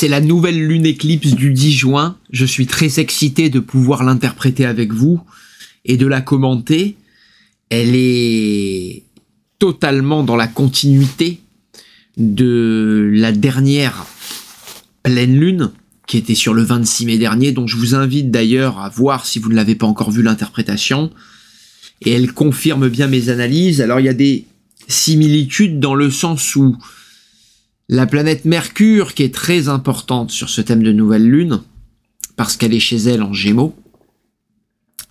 C'est la nouvelle lune éclipse du 10 juin. Je suis très excité de pouvoir l'interpréter avec vous et de la commenter. Elle est totalement dans la continuité de la dernière pleine lune qui était sur le 26 mai dernier, dont je vous invite d'ailleurs à voir si vous ne l'avez pas encore vu l'interprétation. Et elle confirme bien mes analyses. Alors il y a des similitudes dans le sens où la planète Mercure, qui est très importante sur ce thème de nouvelle lune, parce qu'elle est chez elle en gémeaux,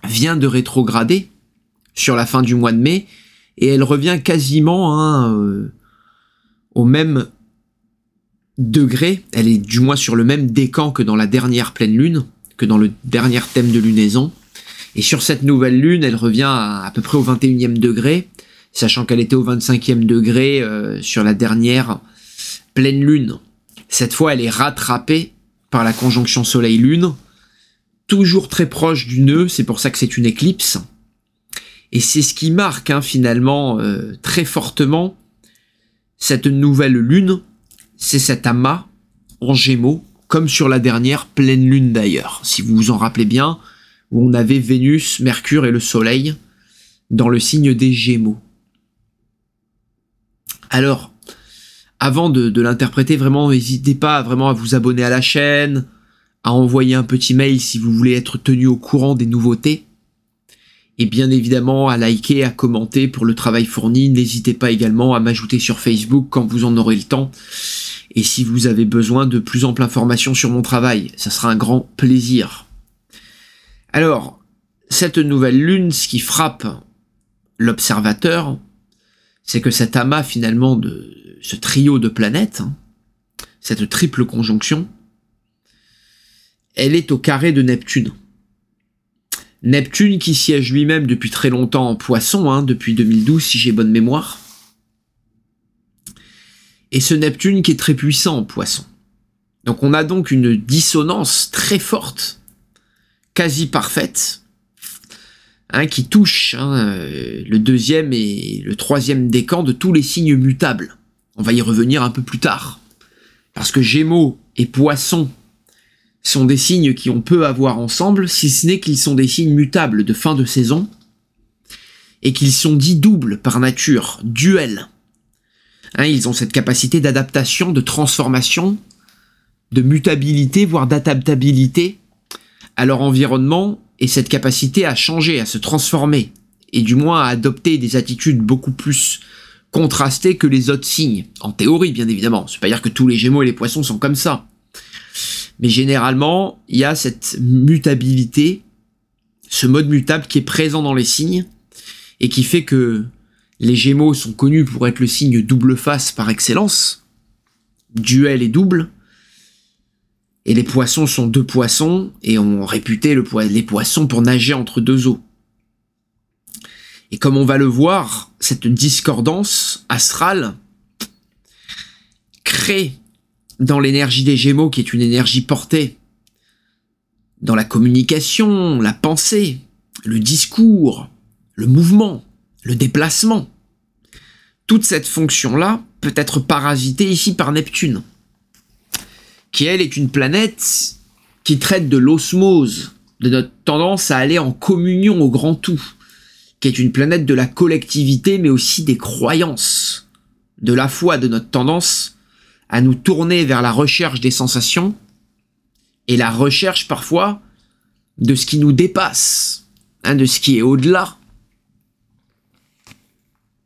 vient de rétrograder sur la fin du mois de mai, et elle revient quasiment euh, au même degré, elle est du moins sur le même décan que dans la dernière pleine lune, que dans le dernier thème de lunaison, et sur cette nouvelle lune, elle revient à, peu près au 21e degré, sachant qu'elle était au 25e degré euh, sur la dernière pleine lune. Cette fois, elle est rattrapée par la conjonction Soleil-Lune, toujours très proche du nœud, c'est pour ça que c'est une éclipse. Et c'est ce qui marque hein, finalement euh, très fortement cette nouvelle lune, c'est cet amas en gémeaux, comme sur la dernière pleine lune d'ailleurs, si vous vous en rappelez bien, où on avait Vénus, Mercure et le Soleil dans le signe des gémeaux. Alors, avant de, l'interpréter, vraiment, n'hésitez pas vraiment à vous abonner à la chaîne, à envoyer un petit mail si vous voulez être tenu au courant des nouveautés. Et bien évidemment à liker, à commenter pour le travail fourni. N'hésitez pas également à m'ajouter sur Facebook quand vous en aurez le temps. Et si vous avez besoin de plus amples informations sur mon travail, ça sera un grand plaisir. Alors, cette nouvelle lune, ce qui frappe l'observateur, c'est que cet amas finalement de ce trio de planètes, cette triple conjonction, elle est au carré de Neptune. Neptune qui siège lui-même depuis très longtemps en poisson, hein, depuis 2012 si j'ai bonne mémoire. Et ce Neptune qui est très puissant en poisson. Donc on a donc une dissonance très forte, quasi parfaite, hein, qui touche hein, euh, le deuxième et le troisième décan de tous les signes mutables. On va y revenir un peu plus tard. Parce que Gémeaux et Poissons sont des signes qui ont peu à voir ensemble, si ce n'est qu'ils sont des signes mutables de fin de saison, et qu'ils sont dits doubles par nature, duels. Hein, ils ont cette capacité d'adaptation, de transformation, de mutabilité, voire d'adaptabilité à leur environnement, et cette capacité à changer, à se transformer, et du moins à adopter des attitudes beaucoup plus contrasté que les autres signes. En théorie, bien évidemment. C'est pas dire que tous les Gémeaux et les Poissons sont comme ça. Mais généralement, il y a cette mutabilité, ce mode mutable qui est présent dans les signes et qui fait que les Gémeaux sont connus pour être le signe double face par excellence, duel et double. Et les poissons sont deux poissons et ont réputé les poissons pour nager entre deux eaux. Et comme on va le voir, cette discordance astrale crée dans l'énergie des Gémeaux, qui est une énergie portée, dans la communication, la pensée, le discours, le mouvement, le déplacement, toute cette fonction-là peut être parasitée ici par Neptune, qui elle est une planète qui traite de l'osmose, de notre tendance à aller en communion au grand tout, qui est une planète de la collectivité, mais aussi des croyances, de la foi, de notre tendance à nous tourner vers la recherche des sensations et la recherche parfois de ce qui nous dépasse, hein, de ce qui est au-delà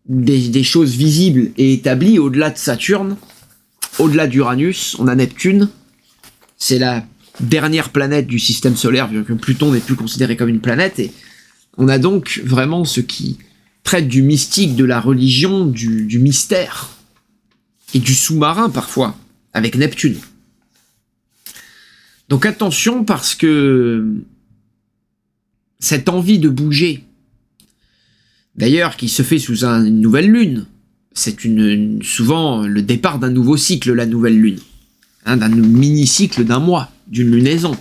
des, choses visibles et établies, au-delà de Saturne, au-delà d'Uranus, on a Neptune, c'est la dernière planète du système solaire, vu que Pluton n'est plus considéré comme une planète, et on a donc vraiment ce qui traite du mystique, de la religion, du, mystère, et du sous-marin parfois, avec Neptune. Donc attention parce que cette envie de bouger, d'ailleurs qui se fait sous une nouvelle lune, c'est souvent le départ d'un nouveau cycle, la nouvelle lune, hein, d'un mini-cycle d'un mois, d'une lunaison.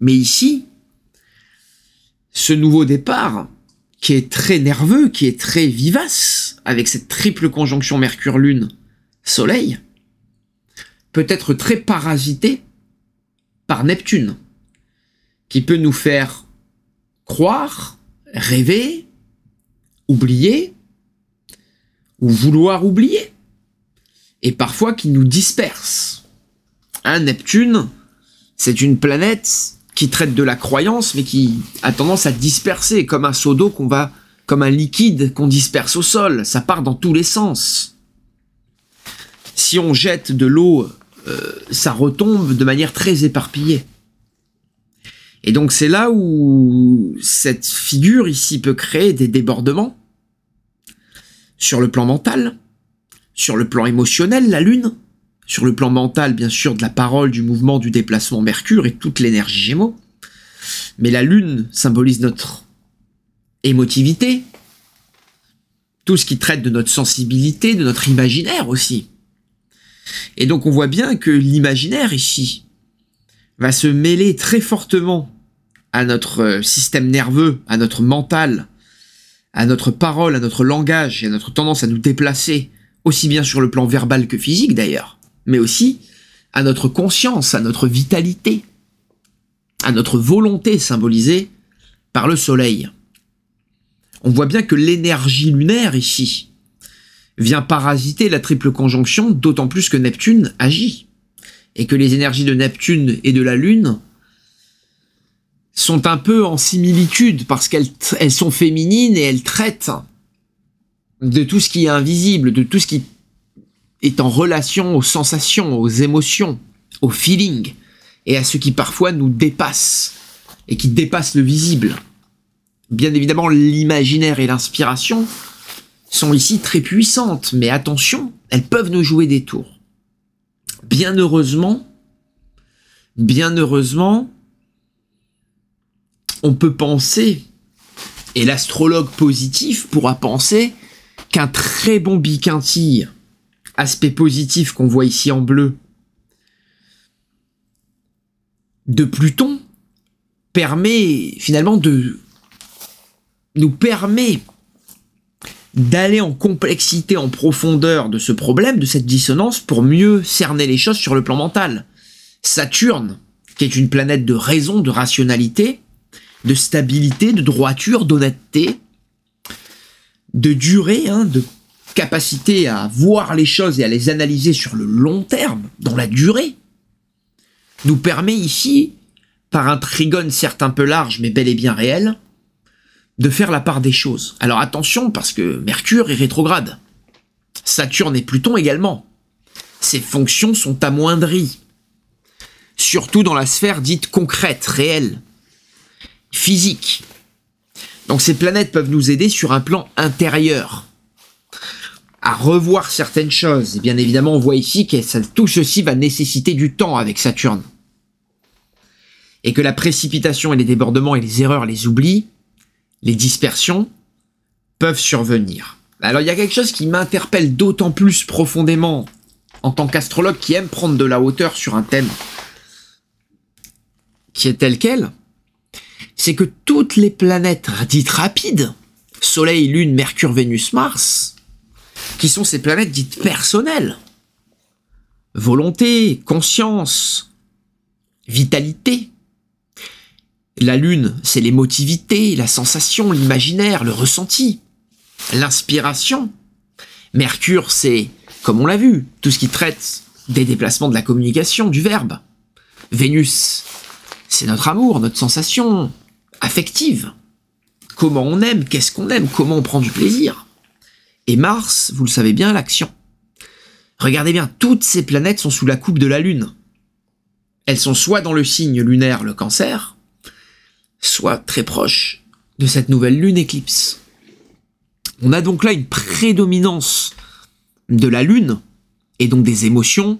Mais ici, ce nouveau départ, qui est très nerveux, qui est très vivace, avec cette triple conjonction Mercure-Lune-Soleil, peut être très parasité par Neptune, qui peut nous faire croire, rêver, oublier, ou vouloir oublier, et parfois qui nous disperse. Un Neptune, c'est une planète qui traite de la croyance, mais qui a tendance à disperser, comme un seau d'eau qu'on va, comme un liquide qu'on disperse au sol. Ça part dans tous les sens. Si on jette de l'eau, euh, ça retombe de manière très éparpillée. Et donc c'est là où cette figure ici peut créer des débordements sur le plan mental, sur le plan émotionnel, la lune, sur le plan mental, bien sûr, de la parole, du mouvement, du déplacement Mercure et toute l'énergie Gémeaux. Mais la Lune symbolise notre émotivité, tout ce qui traite de notre sensibilité, de notre imaginaire aussi. Et donc on voit bien que l'imaginaire ici va se mêler très fortement à notre euh, système nerveux, à notre mental, à notre parole, à notre langage et à notre tendance à nous déplacer, aussi bien sur le plan verbal que physique d'ailleurs mais aussi à notre conscience, à notre vitalité, à notre volonté symbolisée par le soleil. On voit bien que l'énergie lunaire ici vient parasiter la triple conjonction, d'autant plus que Neptune agit, et que les énergies de Neptune et de la Lune sont un peu en similitude, parce qu'elles sont féminines et elles traitent de tout ce qui est invisible, de tout ce qui est en relation aux sensations, aux émotions, aux feelings, et à ce qui parfois nous dépasse, et qui dépasse le visible. Bien évidemment, l'imaginaire et l'inspiration sont ici très puissantes, mais attention, elles peuvent nous jouer des tours. Bien heureusement, bien heureusement, on peut penser, et l'astrologue positif pourra penser, qu'un très bon biquintille aspect positif qu'on voit ici en bleu de Pluton permet finalement de nous permet d'aller en complexité, en profondeur de ce problème, de cette dissonance, pour mieux cerner les choses sur le plan mental. Saturne, qui est une planète de raison, de rationalité, de stabilité, de droiture, d'honnêteté, de durée, hein, de capacité à voir les choses et à les analyser sur le long terme, dans la durée, nous permet ici, par un trigone certes un peu large mais bel et bien réel, de faire la part des choses. Alors attention parce que Mercure est rétrograde. Saturne et Pluton également. Ces fonctions sont amoindries. Surtout dans la sphère dite concrète, réelle, physique. Donc ces planètes peuvent nous aider sur un plan intérieur à revoir certaines choses. Et bien évidemment, on voit ici que tout ceci va nécessiter du temps avec Saturne. Et que la précipitation et les débordements et les erreurs, les oublis, les dispersions peuvent survenir. Alors il y a quelque chose qui m'interpelle d'autant plus profondément en tant qu'astrologue qui aime prendre de la hauteur sur un thème qui est tel quel, c'est que toutes les planètes dites rapides, Soleil, Lune, Mercure, Vénus, Mars, qui sont ces planètes dites personnelles. Volonté, conscience, vitalité. La Lune, c'est l'émotivité, la sensation, l'imaginaire, le ressenti, l'inspiration. Mercure, c'est, comme on l'a vu, tout ce qui traite des déplacements de la communication, du verbe. Vénus, c'est notre amour, notre sensation affective. Comment on aime, qu'est-ce qu'on aime, comment on prend du plaisir. Et Mars, vous le savez bien, l'action. Regardez bien, toutes ces planètes sont sous la coupe de la Lune. Elles sont soit dans le signe lunaire, le cancer, soit très proches de cette nouvelle Lune éclipse. On a donc là une prédominance de la Lune, et donc des émotions,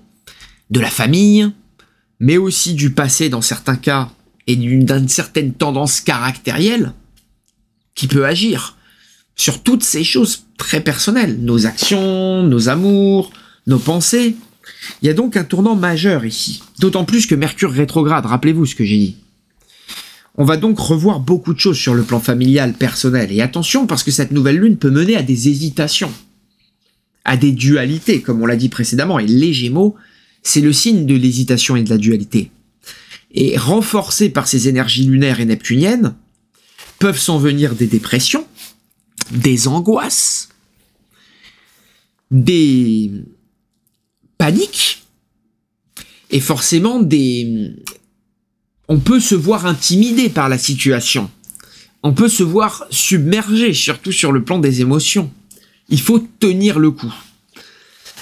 de la famille, mais aussi du passé dans certains cas, et d'une certaine tendance caractérielle qui peut agir sur toutes ces choses très personnel, nos actions, nos amours, nos pensées. Il y a donc un tournant majeur ici, d'autant plus que Mercure rétrograde, rappelez-vous ce que j'ai dit. On va donc revoir beaucoup de choses sur le plan familial, personnel, et attention parce que cette nouvelle lune peut mener à des hésitations, à des dualités, comme on l'a dit précédemment, et les Gémeaux, c'est le signe de l'hésitation et de la dualité. Et renforcés par ces énergies lunaires et neptuniennes, peuvent s'en venir des dépressions, des angoisses, des paniques et forcément des... On peut se voir intimidé par la situation. On peut se voir submergé, surtout sur le plan des émotions. Il faut tenir le coup.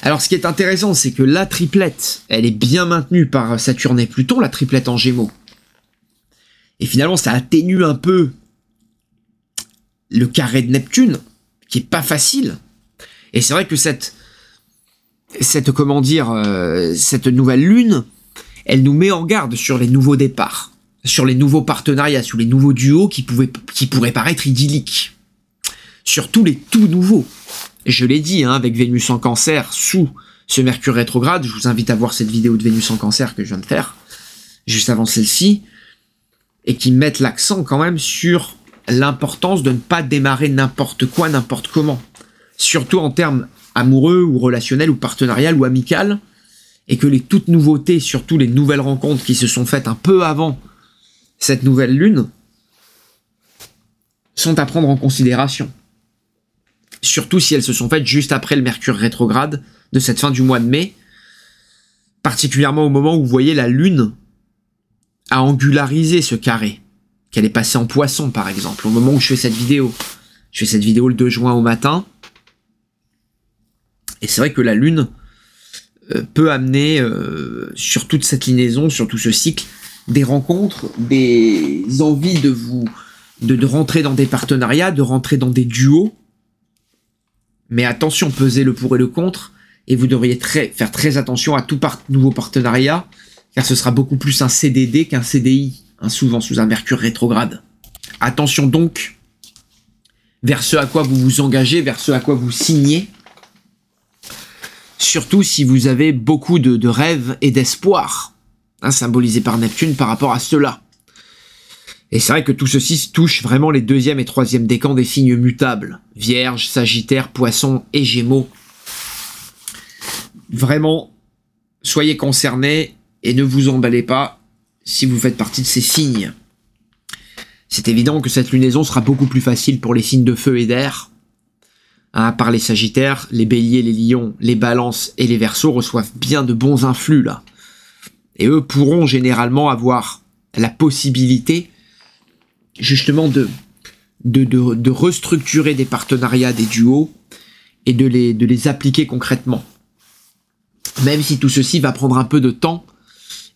Alors ce qui est intéressant, c'est que la triplette, elle est bien maintenue par Saturne et Pluton, la triplette en gémeaux. Et finalement, ça atténue un peu le carré de Neptune, qui est pas facile, et c'est vrai que cette, cette comment dire, euh, cette nouvelle lune, elle nous met en garde sur les nouveaux départs, sur les nouveaux partenariats, sur les nouveaux duos qui, pouvaient, qui pourraient paraître idylliques, surtout les tout nouveaux. Je l'ai dit, hein, avec Vénus en Cancer sous ce Mercure rétrograde, je vous invite à voir cette vidéo de Vénus en Cancer que je viens de faire, juste avant celle-ci, et qui mettent l'accent quand même sur l'importance de ne pas démarrer n'importe quoi, n'importe comment surtout en termes amoureux ou relationnels ou partenarial ou amical, et que les toutes nouveautés, surtout les nouvelles rencontres qui se sont faites un peu avant cette nouvelle lune, sont à prendre en considération. Surtout si elles se sont faites juste après le Mercure rétrograde de cette fin du mois de mai, particulièrement au moment où vous voyez la lune a angularisé ce carré, qu'elle est passée en poisson par exemple, au moment où je fais cette vidéo. Je fais cette vidéo le 2 juin au matin, et c'est vrai que la Lune euh, peut amener euh, sur toute cette linaison, sur tout ce cycle, des rencontres, des envies de vous de, de, rentrer dans des partenariats, de rentrer dans des duos. Mais attention, pesez le pour et le contre, et vous devriez très, faire très attention à tout par nouveau partenariat, car ce sera beaucoup plus un CDD qu'un CDI, hein, souvent sous un mercure rétrograde. Attention donc vers ce à quoi vous vous engagez, vers ce à quoi vous signez, surtout si vous avez beaucoup de, rêves et d'espoir, hein, symbolisés par Neptune par rapport à cela. Et c'est vrai que tout ceci touche vraiment les deuxième et troisième décans des signes mutables, Vierge, Sagittaire, Poissons et Gémeaux. Vraiment, soyez concernés et ne vous emballez pas si vous faites partie de ces signes. C'est évident que cette lunaison sera beaucoup plus facile pour les signes de feu et d'air, à hein, part les Sagittaires, les Béliers, les Lions, les Balances et les Verseaux reçoivent bien de bons influx là. Et eux pourront généralement avoir la possibilité justement de, de, de, de restructurer des partenariats, des duos et de les, de les appliquer concrètement. Même si tout ceci va prendre un peu de temps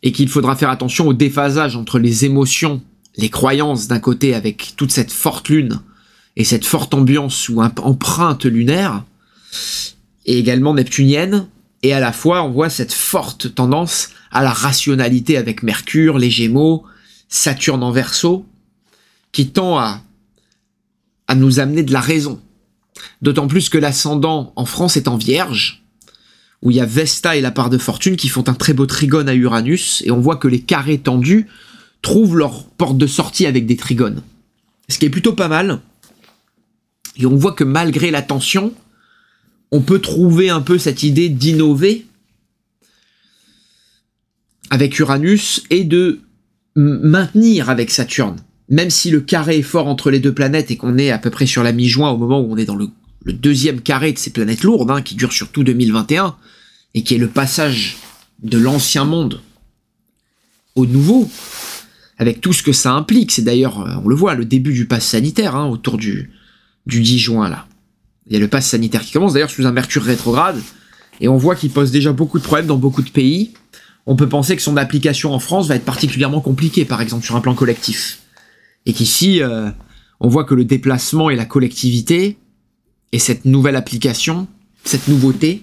et qu'il faudra faire attention au déphasage entre les émotions, les croyances d'un côté avec toute cette forte lune et cette forte ambiance ou empreinte lunaire est également neptunienne. Et à la fois, on voit cette forte tendance à la rationalité avec Mercure, les Gémeaux, Saturne en verso, qui tend à, à nous amener de la raison. D'autant plus que l'ascendant en France est en vierge, où il y a Vesta et la part de fortune qui font un très beau trigone à Uranus, et on voit que les carrés tendus trouvent leur porte de sortie avec des trigones. Ce qui est plutôt pas mal, et on voit que malgré la tension, on peut trouver un peu cette idée d'innover avec Uranus et de maintenir avec Saturne. Même si le carré est fort entre les deux planètes et qu'on est à peu près sur la mi-juin au moment où on est dans le, deuxième carré de ces planètes lourdes, hein, qui dure surtout 2021, et qui est le passage de l'ancien monde au nouveau, avec tout ce que ça implique. C'est d'ailleurs, euh, on le voit, le début du pass sanitaire hein, autour du, du 10 juin là. Il y a le pass sanitaire qui commence d'ailleurs sous un mercure rétrograde et on voit qu'il pose déjà beaucoup de problèmes dans beaucoup de pays. On peut penser que son application en France va être particulièrement compliquée par exemple sur un plan collectif et qu'ici euh, on voit que le déplacement et la collectivité et cette nouvelle application, cette nouveauté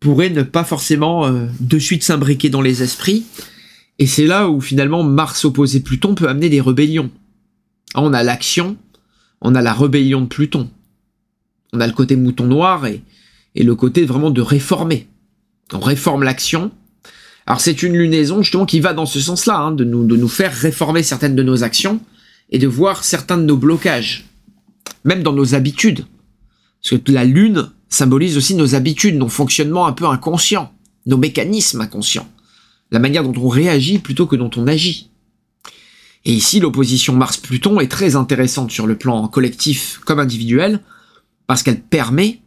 pourrait ne pas forcément euh, de suite s'imbriquer dans les esprits et c'est là où finalement Mars opposé Pluton peut amener des rébellions. Hein, on a l'action on a la rébellion de Pluton. On a le côté mouton noir et, et le côté vraiment de réformer. On réforme l'action. Alors c'est une lunaison justement qui va dans ce sens-là, hein, de, nous, de nous faire réformer certaines de nos actions et de voir certains de nos blocages, même dans nos habitudes. Parce que la lune symbolise aussi nos habitudes, nos fonctionnements un peu inconscients, nos mécanismes inconscients, la manière dont on réagit plutôt que dont on agit. Et ici, l'opposition Mars-Pluton est très intéressante sur le plan collectif comme individuel, parce qu'elle permet,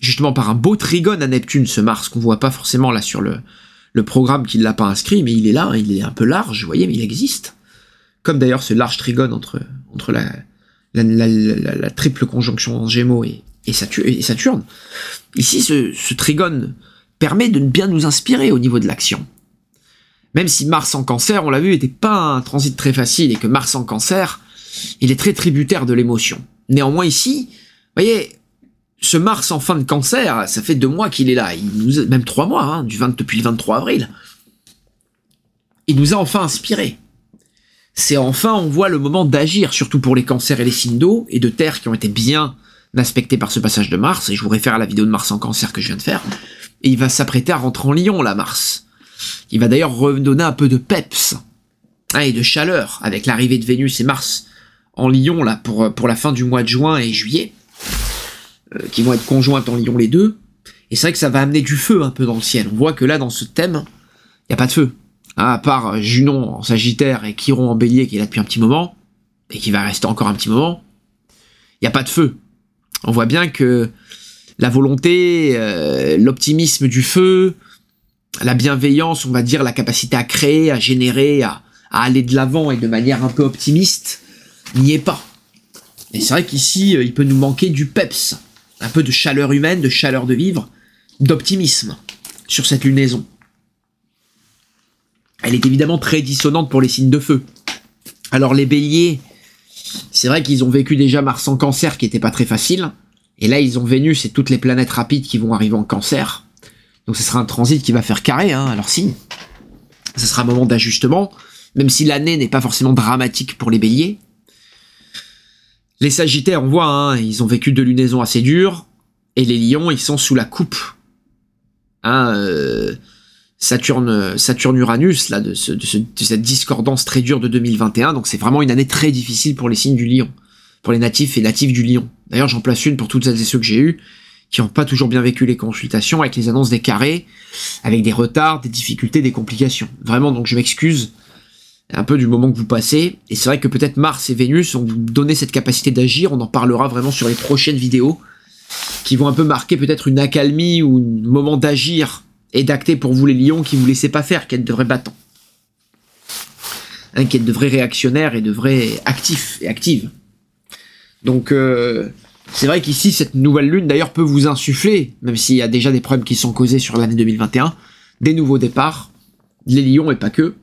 justement par un beau trigone à Neptune, ce Mars qu'on voit pas forcément là sur le, le programme qui ne l'a pas inscrit, mais il est là, hein, il est un peu large, vous voyez, mais il existe. Comme d'ailleurs ce large trigone entre, la, triple conjonction en Gémeaux et, Saturne. Ici, ce, ce trigone permet de bien nous inspirer au niveau de l'action. Même si Mars en cancer, on l'a vu, était pas un transit très facile et que Mars en cancer, il est très tributaire de l'émotion. Néanmoins ici, vous voyez, ce Mars en fin de cancer, ça fait deux mois qu'il est là, il nous même trois mois, hein, du 20, depuis le 23 avril. Il nous a enfin inspirés. C'est enfin, on voit le moment d'agir, surtout pour les cancers et les signes d'eau et de terre qui ont été bien respectés par ce passage de Mars, et je vous réfère à la vidéo de Mars en cancer que je viens de faire, et il va s'apprêter à rentrer en Lyon, la Mars. Il va d'ailleurs redonner un peu de peps hein, et de chaleur avec l'arrivée de Vénus et Mars en Lyon là euh, pour, la fin du mois de juin et juillet, euh, qui vont être conjointes en Lyon les deux. Et c'est vrai que ça va amener du feu un peu dans le ciel. On voit que là, dans ce thème, il n'y a pas de feu. Hein, à part euh, Junon en Sagittaire et Chiron en Bélier qui est là depuis un petit moment, et qui va rester encore un petit moment, il n'y a pas de feu. On voit bien que la volonté, l'optimisme du feu, la bienveillance, on va dire, la capacité à créer, à générer, à, aller de l'avant et de manière un peu optimiste, n'y est pas. Et c'est vrai qu'ici, euh, il peut nous manquer du peps, un peu de chaleur humaine, de chaleur de vivre, d'optimisme sur cette lunaison. Elle est évidemment très dissonante pour les signes de feu. Alors les béliers, c'est vrai qu'ils ont vécu déjà Mars en cancer qui n'était pas très facile. Et là, ils ont Vénus et toutes les planètes rapides qui vont arriver en cancer. Donc ce sera un transit qui va faire carré, hein, à alors signe. Ce sera un moment d'ajustement, même si l'année n'est pas forcément dramatique pour les béliers. Les Sagittaires, on voit, hein, ils ont vécu de lunaisons assez dures, et les Lions, ils sont sous la coupe. Hein, euh, Saturne, Uranus, là, de, cette discordance très dure de 2021, donc c'est vraiment une année très difficile pour les signes du Lion, pour les natifs et natifs du Lion. D'ailleurs, j'en place une pour toutes celles et ceux que j'ai eues, qui n'ont pas toujours bien vécu les consultations, avec les annonces des carrés, avec des retards, des difficultés, des complications. Vraiment, donc je m'excuse un peu du moment que vous passez. Et c'est vrai que peut-être Mars et Vénus ont donné cette capacité d'agir. On en parlera vraiment sur les prochaines vidéos qui vont un peu marquer peut-être une accalmie ou un moment d'agir et d'acter pour vous les lions qui vous laissaient pas faire, qui êtes de vrais battants. Hein, qui êtes de vrais réactionnaires et de vrais actifs et actives. Donc, euh, c'est vrai qu'ici, cette nouvelle lune, d'ailleurs, peut vous insuffler, même s'il y a déjà des problèmes qui sont causés sur l'année 2021, des nouveaux départs, les lions et pas que,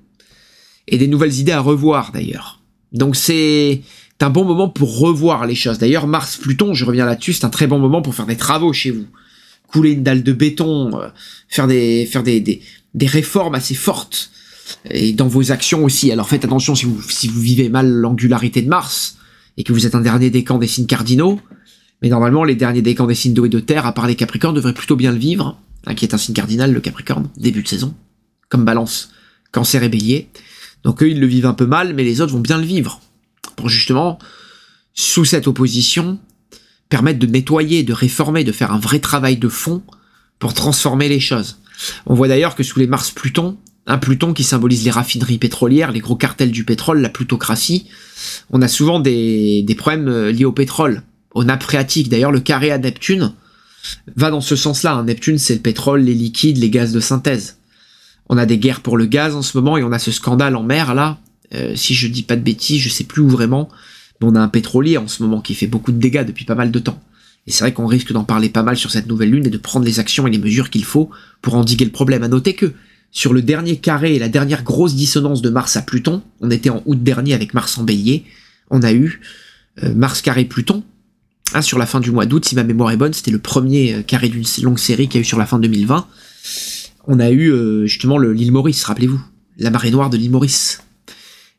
et des nouvelles idées à revoir, d'ailleurs. Donc c'est un bon moment pour revoir les choses. D'ailleurs, Mars-Pluton, je reviens là-dessus, c'est un très bon moment pour faire des travaux chez vous. Couler une dalle de béton, euh, faire, des, faire des, des, réformes assez fortes, et dans vos actions aussi. Alors faites attention si vous, si vous vivez mal l'angularité de Mars, et que vous êtes un dernier des camps des signes cardinaux, mais normalement, les derniers décans des signes d'eau et de terre, à part les Capricornes, devraient plutôt bien le vivre, hein, qui est un signe cardinal, le Capricorne, début de saison, comme balance, cancer et bélier. Donc eux, ils le vivent un peu mal, mais les autres vont bien le vivre. Pour justement, sous cette opposition, permettre de nettoyer, de réformer, de faire un vrai travail de fond pour transformer les choses. On voit d'ailleurs que sous les Mars-Pluton, un Pluton qui symbolise les raffineries pétrolières, les gros cartels du pétrole, la plutocratie, on a souvent des problèmes euh, liés au pétrole. On a Préatique, D'ailleurs, le carré à Neptune va dans ce sens-là. Hein. Neptune, c'est le pétrole, les liquides, les gaz de synthèse. On a des guerres pour le gaz en ce moment et on a ce scandale en mer là. Euh, si je dis pas de bêtises, je sais plus où vraiment, mais on a un pétrolier en ce moment qui fait beaucoup de dégâts depuis pas mal de temps. Et c'est vrai qu'on risque d'en parler pas mal sur cette nouvelle lune et de prendre les actions et les mesures qu'il faut pour endiguer le problème. À noter que sur le dernier carré et la dernière grosse dissonance de Mars à Pluton, on était en août dernier avec Mars en bélier, on a eu euh, Mars carré Pluton, ah, sur la fin du mois d'août, si ma mémoire est bonne, c'était le premier euh, carré d'une longue série qu'il y a eu sur la fin 2020. On a eu euh, justement l'île Maurice, rappelez-vous. La marée noire de l'île Maurice.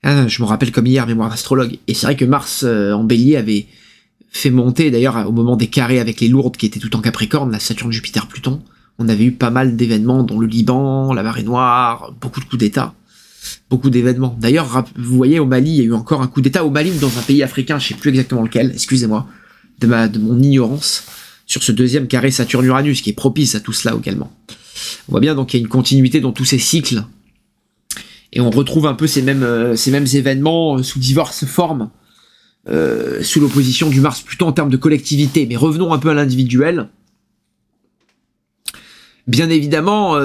Ah, je me rappelle comme hier, mémoire d'astrologue. Et c'est vrai que Mars euh, en bélier avait fait monter, d'ailleurs au moment des carrés avec les lourdes qui étaient tout en Capricorne, la Saturne, Jupiter, Pluton, on avait eu pas mal d'événements, dont le Liban, la marée noire, beaucoup de coups d'État beaucoup d'événements. D'ailleurs, vous voyez, au Mali, il y a eu encore un coup d'État. Au Mali dans un pays africain, je sais plus exactement lequel, excusez-moi de, mon ignorance sur ce deuxième carré Saturne-Uranus qui est propice à tout cela également. On voit bien donc qu'il y a une continuité dans tous ces cycles et on retrouve un peu ces mêmes, euh, ces mêmes événements euh, sous diverses formes euh, sous l'opposition du Mars plutôt en termes de collectivité. Mais revenons un peu à l'individuel. Bien évidemment,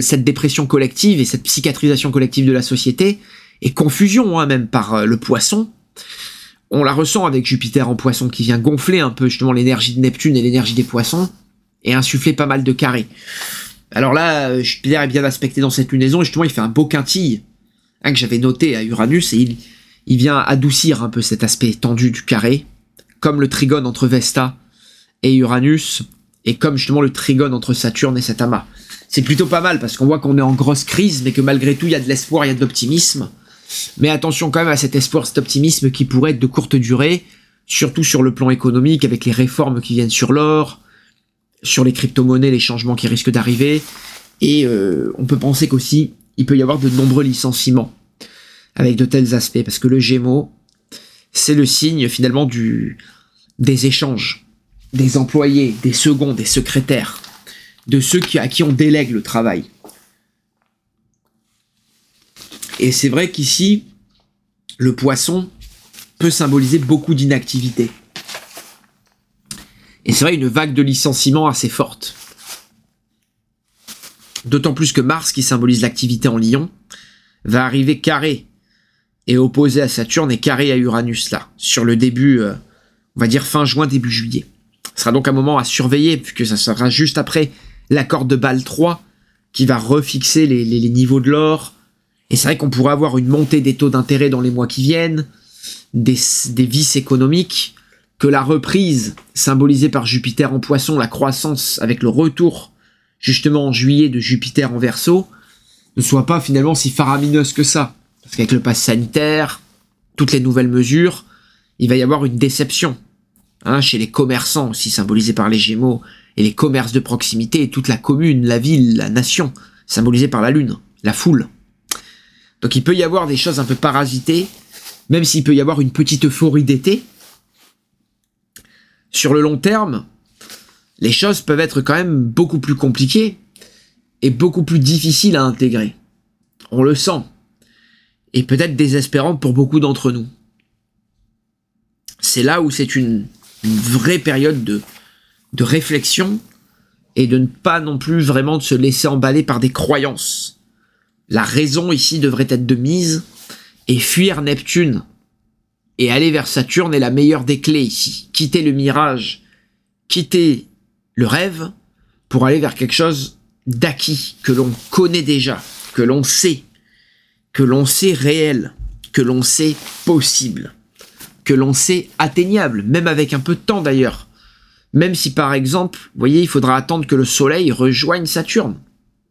cette dépression collective et cette psychiatrisation collective de la société et confusion hein, même par le poisson on la ressent avec Jupiter en poisson qui vient gonfler un peu justement l'énergie de Neptune et l'énergie des poissons et insuffler pas mal de carrés. Alors là, euh, Jupiter est bien aspecté dans cette lunaison et justement il fait un beau quintille hein, que j'avais noté à Uranus et il, il vient adoucir un peu cet aspect tendu du carré, comme le trigone entre Vesta et Uranus et comme justement le trigone entre Saturne et Satama. C'est plutôt pas mal parce qu'on voit qu'on est en grosse crise mais que malgré tout il y a de l'espoir, il y a de l'optimisme mais attention quand même à cet espoir, cet optimisme qui pourrait être de courte durée, surtout sur le plan économique, avec les réformes qui viennent sur l'or, sur les crypto-monnaies, les changements qui risquent d'arriver. Et euh, on peut penser qu'aussi, il peut y avoir de nombreux licenciements avec de tels aspects, parce que le Gémeaux, c'est le signe finalement du, des échanges, des employés, des seconds, des secrétaires, de ceux à qui on délègue le travail. Et c'est vrai qu'ici, le poisson peut symboliser beaucoup d'inactivité. Et c'est vrai une vague de licenciements assez forte. D'autant plus que Mars, qui symbolise l'activité en lion, va arriver carré et opposé à Saturne et carré à Uranus là, sur le début, euh, on va dire fin juin, début juillet. Ce sera donc un moment à surveiller, puisque ça sera juste après l'accord de Bâle 3, qui va refixer les niveaux de l'or, et c'est vrai qu'on pourrait avoir une montée des taux d'intérêt dans les mois qui viennent, des, vices économiques, que la reprise symbolisée par Jupiter en poisson, la croissance avec le retour justement en juillet de Jupiter en verso, ne soit pas finalement si faramineuse que ça. Parce qu'avec le pass sanitaire, toutes les nouvelles mesures, il va y avoir une déception. Hein, chez les commerçants aussi symbolisés par les Gémeaux, et les commerces de proximité, et toute la commune, la ville, la nation, symbolisée par la Lune, la foule. Donc il peut y avoir des choses un peu parasitées, même s'il peut y avoir une petite euphorie d'été. Sur le long terme, les choses peuvent être quand même beaucoup plus compliquées et beaucoup plus difficiles à intégrer. On le sent. Et peut-être désespérant pour beaucoup d'entre nous. C'est là où c'est une, vraie période de, de réflexion et de ne pas non plus vraiment de se laisser emballer par des croyances la raison ici devrait être de mise et fuir Neptune et aller vers Saturne est la meilleure des clés ici. Quitter le mirage, quitter le rêve pour aller vers quelque chose d'acquis, que l'on connaît déjà, que l'on sait, que l'on sait réel, que l'on sait possible, que l'on sait atteignable, même avec un peu de temps d'ailleurs. Même si par exemple, vous voyez, il faudra attendre que le Soleil rejoigne Saturne,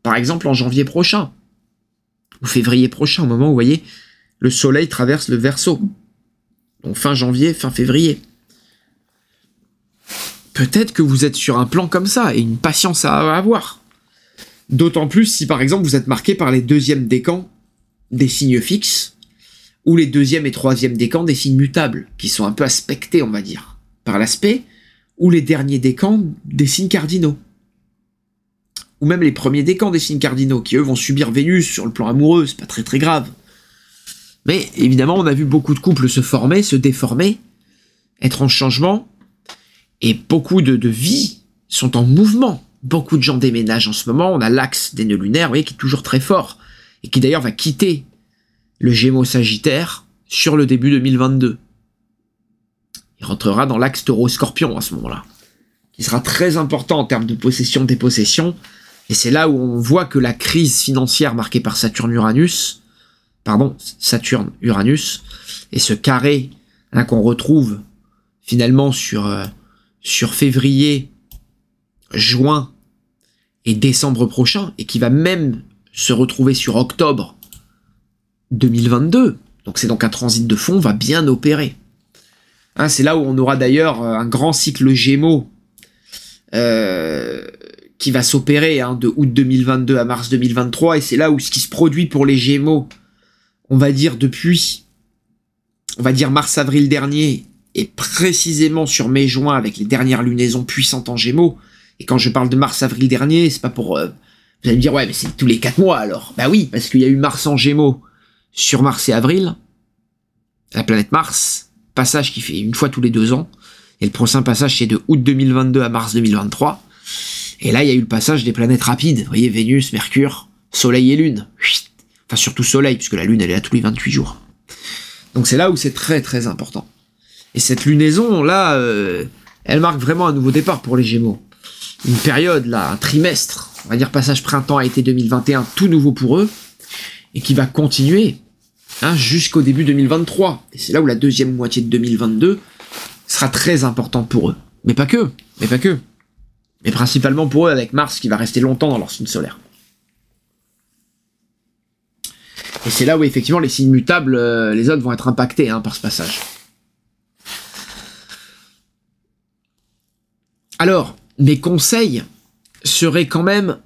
par exemple en janvier prochain ou février prochain, au moment où, vous voyez, le soleil traverse le verso. Donc fin janvier, fin février. Peut-être que vous êtes sur un plan comme ça et une patience à avoir. D'autant plus si par exemple vous êtes marqué par les deuxièmes décans des signes fixes ou les deuxièmes et troisièmes décans des signes mutables qui sont un peu aspectés, on va dire, par l'aspect ou les derniers décans des signes cardinaux ou même les premiers décans des signes cardinaux, qui eux vont subir Vénus sur le plan amoureux, c'est pas très très grave. Mais évidemment, on a vu beaucoup de couples se former, se déformer, être en changement, et beaucoup de, de vies sont en mouvement. Beaucoup de gens déménagent en ce moment, on a l'axe des nœuds lunaires, vous voyez, qui est toujours très fort, et qui d'ailleurs va quitter le Gémeaux Sagittaire sur le début 2022. Il rentrera dans l'axe Taureau-Scorpion à ce moment-là, qui sera très important en termes de possession-dépossession. possessions et c'est là où on voit que la crise financière marquée par Saturne-Uranus, pardon, Saturne-Uranus, et ce carré hein, qu'on retrouve finalement sur, euh, sur février, juin et décembre prochain, et qui va même se retrouver sur octobre 2022. Donc c'est donc un transit de fond, va bien opérer. Hein, c'est là où on aura d'ailleurs euh, un grand cycle Gémeaux euh, qui va s'opérer hein, de août 2022 à mars 2023, et c'est là où ce qui se produit pour les Gémeaux, on va dire depuis, on va dire mars-avril dernier, et précisément sur mai-juin avec les dernières lunaisons puissantes en Gémeaux, et quand je parle de mars-avril dernier, c'est pas pour... Euh, vous allez me dire, ouais, mais c'est tous les 4 mois alors. Bah oui, parce qu'il y a eu Mars en Gémeaux sur Mars et Avril, la planète Mars, passage qui fait une fois tous les deux ans, et le prochain passage c'est de août 2022 à mars 2023. Et là, il y a eu le passage des planètes rapides. Vous voyez, Vénus, Mercure, Soleil et Lune. Enfin, surtout Soleil, puisque la Lune, elle est là tous les 28 jours. Donc c'est là où c'est très très important. Et cette lunaison, là, euh, elle marque vraiment un nouveau départ pour les Gémeaux. Une période, là, un trimestre, on va dire passage printemps à été 2021, tout nouveau pour eux, et qui va continuer hein, jusqu'au début 2023. Et c'est là où la deuxième moitié de 2022 sera très importante pour eux. Mais pas que, mais pas que et principalement pour eux avec Mars qui va rester longtemps dans leur signe solaire. Et c'est là où effectivement les signes mutables, euh, les autres vont être impactés hein, par ce passage. Alors, mes conseils seraient quand même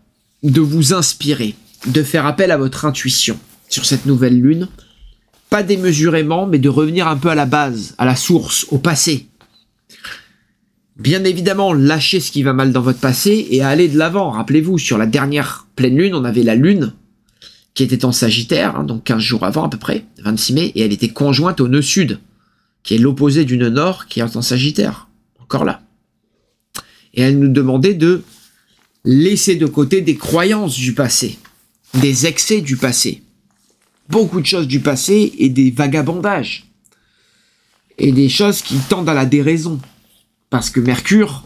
de vous inspirer, de faire appel à votre intuition sur cette nouvelle lune, pas démesurément, mais de revenir un peu à la base, à la source, au passé. Bien évidemment, lâchez ce qui va mal dans votre passé et allez de l'avant. Rappelez-vous, sur la dernière pleine lune, on avait la lune qui était en Sagittaire, hein, donc 15 jours avant à peu près, 26 mai, et elle était conjointe au nœud sud, qui est l'opposé du nœud nord qui est en Sagittaire. Encore là. Et elle nous demandait de laisser de côté des croyances du passé, des excès du passé, beaucoup de choses du passé et des vagabondages, et des choses qui tendent à la déraison parce que Mercure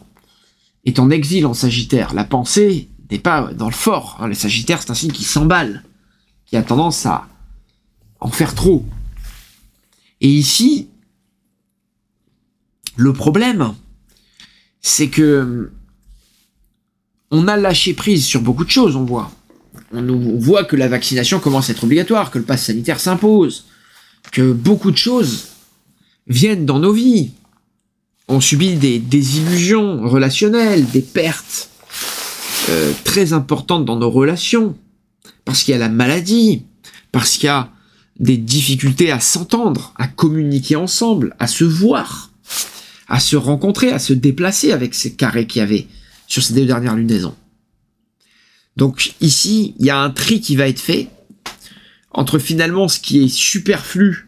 est en exil en Sagittaire. La pensée n'est pas dans le fort. Hein. Les Sagittaires, c'est un signe qui s'emballe, qui a tendance à en faire trop. Et ici, le problème, c'est que on a lâché prise sur beaucoup de choses, on voit. On, on voit que la vaccination commence à être obligatoire, que le pass sanitaire s'impose, que beaucoup de choses viennent dans nos vies. On subit des désillusions relationnelles, des pertes euh, très importantes dans nos relations, parce qu'il y a la maladie, parce qu'il y a des difficultés à s'entendre, à communiquer ensemble, à se voir, à se rencontrer, à se déplacer avec ces carrés qu'il y avait sur ces deux dernières lunaisons. Donc ici, il y a un tri qui va être fait entre finalement ce qui est superflu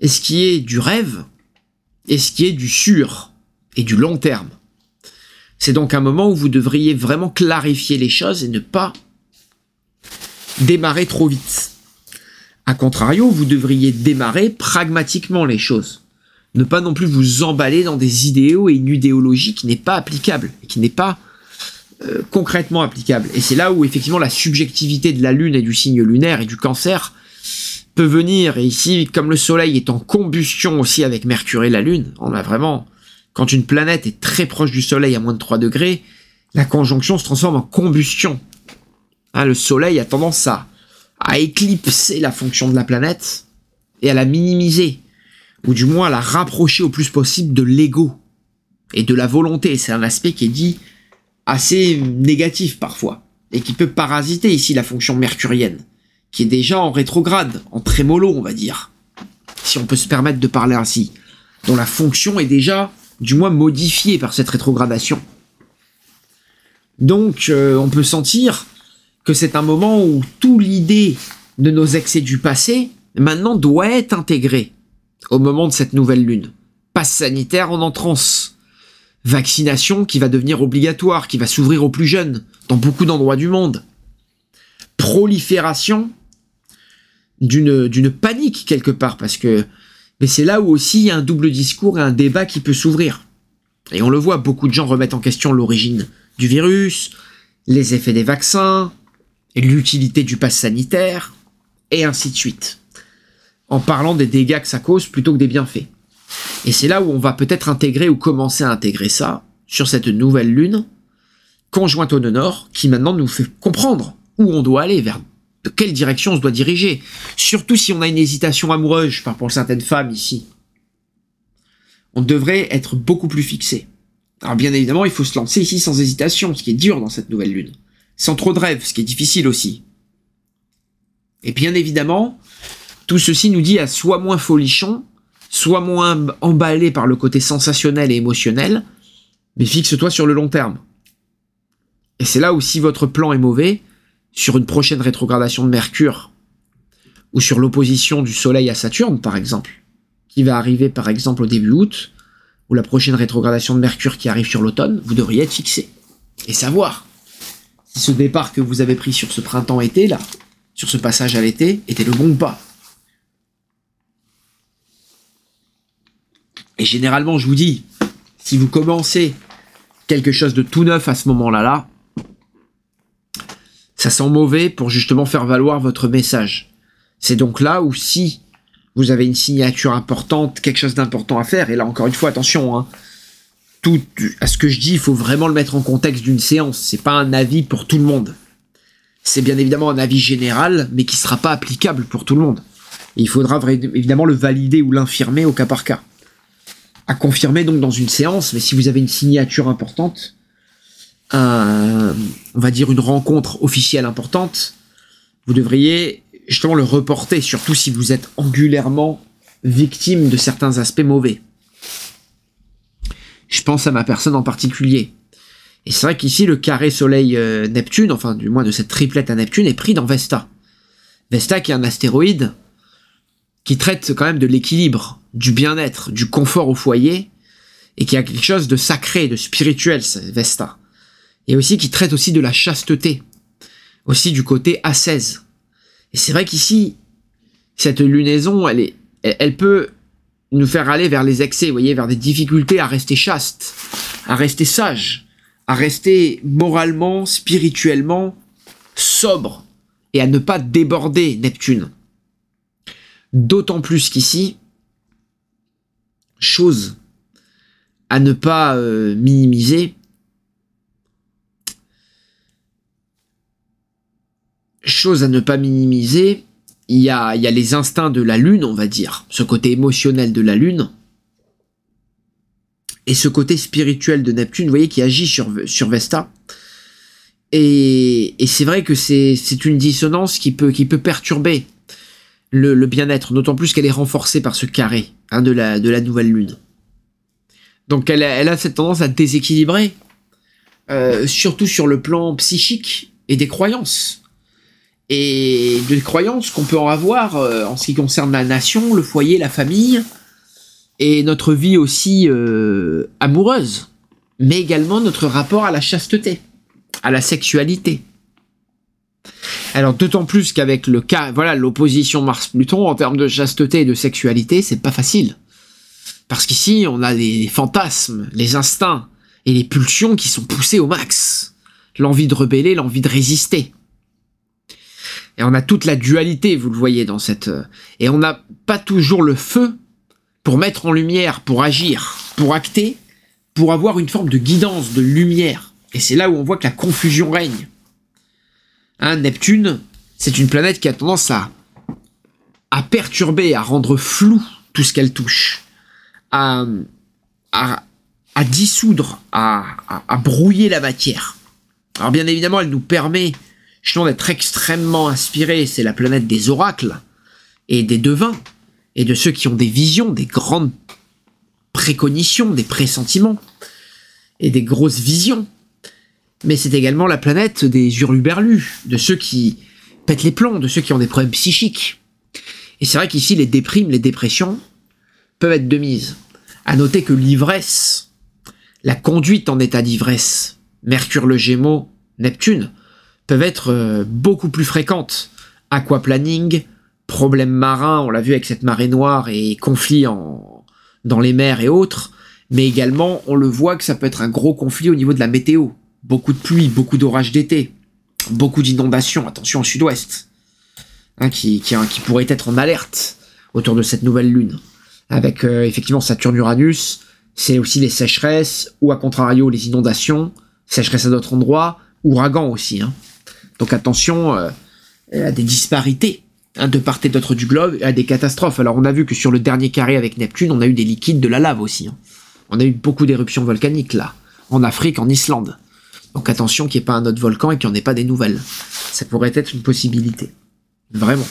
et ce qui est du rêve, et ce qui est du sûr et du long terme. C'est donc un moment où vous devriez vraiment clarifier les choses et ne pas démarrer trop vite. A contrario, vous devriez démarrer pragmatiquement les choses. Ne pas non plus vous emballer dans des idéaux et une idéologie qui n'est pas applicable, qui n'est pas euh, concrètement applicable. Et c'est là où effectivement la subjectivité de la Lune et du signe lunaire et du cancer peut venir, et ici, comme le Soleil est en combustion aussi avec Mercure et la Lune, on a vraiment, quand une planète est très proche du Soleil à moins de 3 degrés, la conjonction se transforme en combustion. Hein, le Soleil a tendance à, à éclipser la fonction de la planète et à la minimiser, ou du moins à la rapprocher au plus possible de l'ego et de la volonté. C'est un aspect qui est dit assez négatif parfois, et qui peut parasiter ici la fonction mercurienne qui est déjà en rétrograde, en trémolo, on va dire, si on peut se permettre de parler ainsi, dont la fonction est déjà, du moins, modifiée par cette rétrogradation. Donc, euh, on peut sentir que c'est un moment où toute l'idée de nos excès du passé, maintenant, doit être intégrée au moment de cette nouvelle lune. Passe sanitaire en entrance. Vaccination qui va devenir obligatoire, qui va s'ouvrir aux plus jeunes, dans beaucoup d'endroits du monde prolifération d'une panique quelque part, parce que mais c'est là où aussi il y a un double discours et un débat qui peut s'ouvrir. Et on le voit, beaucoup de gens remettent en question l'origine du virus, les effets des vaccins, et l'utilité du pass sanitaire, et ainsi de suite, en parlant des dégâts que ça cause plutôt que des bienfaits. Et c'est là où on va peut-être intégrer ou commencer à intégrer ça sur cette nouvelle lune, conjointe au nord, qui maintenant nous fait comprendre où on doit aller, vers de quelle direction on se doit diriger. Surtout si on a une hésitation amoureuse, je parle pour certaines femmes ici. On devrait être beaucoup plus fixé. Alors bien évidemment, il faut se lancer ici sans hésitation, ce qui est dur dans cette nouvelle lune. Sans trop de rêves, ce qui est difficile aussi. Et bien évidemment, tout ceci nous dit à soit moins folichon, soit moins emballé par le côté sensationnel et émotionnel, mais fixe-toi sur le long terme. Et c'est là où si votre plan est mauvais, sur une prochaine rétrogradation de Mercure, ou sur l'opposition du Soleil à Saturne, par exemple, qui va arriver par exemple au début août, ou la prochaine rétrogradation de Mercure qui arrive sur l'automne, vous devriez être fixé. Et savoir si ce départ que vous avez pris sur ce printemps-été, là, sur ce passage à l'été, était le bon pas. Et généralement, je vous dis, si vous commencez quelque chose de tout neuf à ce moment-là, là, ça sent mauvais pour justement faire valoir votre message. C'est donc là où si vous avez une signature importante, quelque chose d'important à faire, et là encore une fois, attention, hein. tout, à ce que je dis, il faut vraiment le mettre en contexte d'une séance. C'est pas un avis pour tout le monde. C'est bien évidemment un avis général, mais qui ne sera pas applicable pour tout le monde. il faudra évidemment le valider ou l'infirmer au cas par cas. À confirmer donc dans une séance, mais si vous avez une signature importante, un, euh, on va dire, une rencontre officielle importante, vous devriez justement le reporter, surtout si vous êtes angulairement victime de certains aspects mauvais. Je pense à ma personne en particulier. Et c'est vrai qu'ici, le carré Soleil-Neptune, euh, enfin du moins de cette triplette à Neptune, est pris dans Vesta. Vesta qui est un astéroïde qui traite quand même de l'équilibre, du bien-être, du confort au foyer, et qui a quelque chose de sacré, de spirituel, Vesta et aussi qui traite aussi de la chasteté, aussi du côté ascèse. Et c'est vrai qu'ici, cette lunaison, elle, est, elle, peut nous faire aller vers les excès, vous voyez, vers des difficultés à rester chaste, à rester sage, à rester moralement, spirituellement sobre et à ne pas déborder Neptune. D'autant plus qu'ici, chose à ne pas euh, minimiser, chose à ne pas minimiser, il y a, les instincts de la lune, on va dire, ce côté émotionnel de la lune, et ce côté spirituel de Neptune, vous voyez, qui agit sur, Vesta. Et, c'est vrai que c'est une dissonance qui peut, qui peut perturber le, bien-être, d'autant plus qu'elle est renforcée par ce carré hein, de, la, nouvelle lune. Donc elle a, cette tendance à déséquilibrer, euh, surtout sur le plan psychique et des croyances et de croyances qu'on peut en avoir euh, en ce qui concerne la nation, le foyer, la famille, et notre vie aussi euh, amoureuse, mais également notre rapport à la chasteté, à la sexualité. Alors d'autant plus qu'avec le cas, voilà, l'opposition Mars-Pluton en termes de chasteté et de sexualité, c'est pas facile. Parce qu'ici, on a les fantasmes, les instincts et les pulsions qui sont poussés au max. L'envie de rebeller, l'envie de résister. Et on a toute la dualité, vous le voyez dans cette... Euh, et on n'a pas toujours le feu pour mettre en lumière, pour agir, pour acter, pour avoir une forme de guidance, de lumière. Et c'est là où on voit que la confusion règne. Hein, Neptune, c'est une planète qui a tendance à, à perturber, à rendre flou tout ce qu'elle touche, à, à, à dissoudre, à, à, brouiller la matière. Alors bien évidemment, elle nous permet Chinon d'être extrêmement inspiré, c'est la planète des oracles et des devins et de ceux qui ont des visions, des grandes précognitions, des pressentiments et des grosses visions. Mais c'est également la planète des hurluberlus, de ceux qui pètent les plombs, de ceux qui ont des problèmes psychiques. Et c'est vrai qu'ici, les déprimes, les dépressions peuvent être de mise. À noter que l'ivresse, la conduite en état d'ivresse, Mercure le Gémeaux, Neptune, peuvent être euh, beaucoup plus fréquentes. Aquaplaning, problèmes marins, on l'a vu avec cette marée noire et conflits en, dans les mers et autres, mais également on le voit que ça peut être un gros conflit au niveau de la météo. Beaucoup de pluie, beaucoup d'orages d'été, beaucoup d'inondations, attention au sud-ouest, hein, qui, qui, hein, pourrait être en alerte autour de cette nouvelle lune. Avec euh, effectivement Saturne-Uranus, c'est aussi les sécheresses, ou à contrario les inondations, sécheresses à d'autres endroits, ouragans aussi. Hein. Donc attention euh, à des disparités hein, de part et d'autre du globe, et à des catastrophes. Alors on a vu que sur le dernier carré avec Neptune, on a eu des liquides de la lave aussi. Hein. On a eu beaucoup d'éruptions volcaniques là, en Afrique, en Islande. Donc attention qu'il n'y ait pas un autre volcan et qu'il n'y en ait pas des nouvelles. Ça pourrait être une possibilité. Vraiment.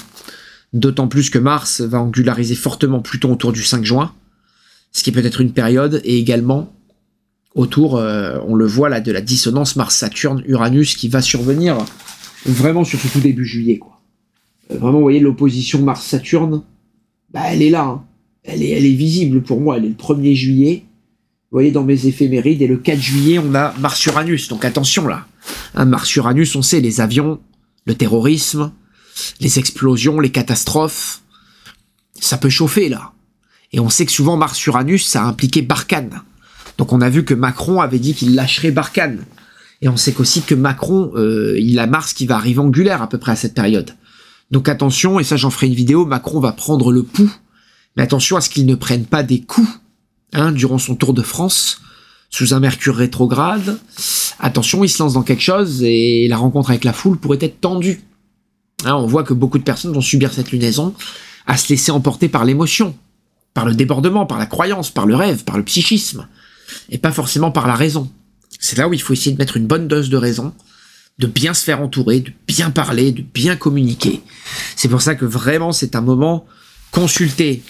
D'autant plus que Mars va angulariser fortement Pluton autour du 5 juin, ce qui peut être une période, et également autour, euh, on le voit là, de la dissonance Mars-Saturne-Uranus qui va survenir vraiment surtout tout début juillet, quoi. Euh, vraiment, vous voyez, l'opposition Mars-Saturne, bah, elle est là. Hein. Elle, est, elle est visible pour moi. Elle est le 1er juillet. Vous voyez, dans mes éphémérides, et le 4 juillet, on a Mars-Uranus. Donc attention là. Hein, Mars-Uranus, on sait, les avions, le terrorisme, les explosions, les catastrophes. Ça peut chauffer là. Et on sait que souvent Mars-Uranus, ça a impliqué Barkhane. Donc on a vu que Macron avait dit qu'il lâcherait Barkhane. Et on sait qu'aussi que Macron, euh, il a Mars qui va arriver angulaire à peu près à cette période. Donc attention, et ça j'en ferai une vidéo, Macron va prendre le pouls. Mais attention à ce qu'il ne prenne pas des coups hein, durant son tour de France sous un mercure rétrograde. Attention, il se lance dans quelque chose et la rencontre avec la foule pourrait être tendue. Hein, on voit que beaucoup de personnes vont subir cette lunaison à se laisser emporter par l'émotion, par le débordement, par la croyance, par le rêve, par le psychisme, et pas forcément par la raison. C'est là où il faut essayer de mettre une bonne dose de raison, de bien se faire entourer, de bien parler, de bien communiquer. C'est pour ça que vraiment, c'est un moment consulté.